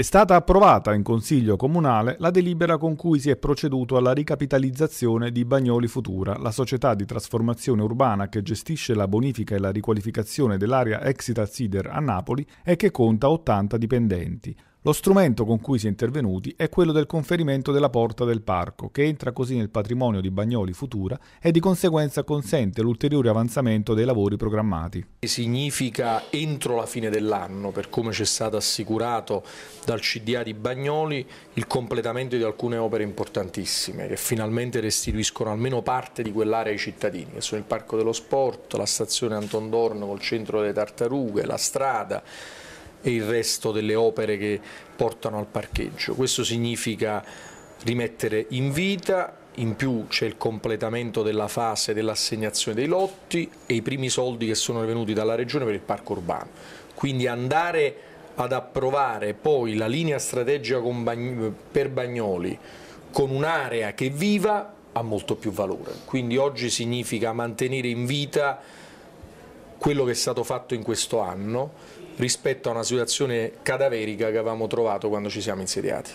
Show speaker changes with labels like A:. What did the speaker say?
A: È stata approvata in Consiglio Comunale la delibera con cui si è proceduto alla ricapitalizzazione di Bagnoli Futura, la società di trasformazione urbana che gestisce la bonifica e la riqualificazione dell'area ex Tazider a Napoli e che conta 80 dipendenti. Lo strumento con cui si è intervenuti è quello del conferimento della porta del parco, che entra così nel patrimonio di Bagnoli Futura e di conseguenza consente l'ulteriore avanzamento dei lavori programmati.
B: Significa entro la fine dell'anno, per come ci è stato assicurato dal CDA di Bagnoli, il completamento di alcune opere importantissime che finalmente restituiscono almeno parte di quell'area ai cittadini, che sono il Parco dello Sport, la stazione Antondorno col centro delle tartarughe, la strada, e il resto delle opere che portano al parcheggio. Questo significa rimettere in vita, in più c'è il completamento della fase dell'assegnazione dei lotti e i primi soldi che sono venuti dalla Regione per il parco urbano. Quindi andare ad approvare poi la linea strategica per Bagnoli con un'area che viva ha molto più valore. Quindi oggi significa mantenere in vita quello che è stato fatto in questo anno rispetto a una situazione cadaverica che avevamo trovato quando ci siamo insediati.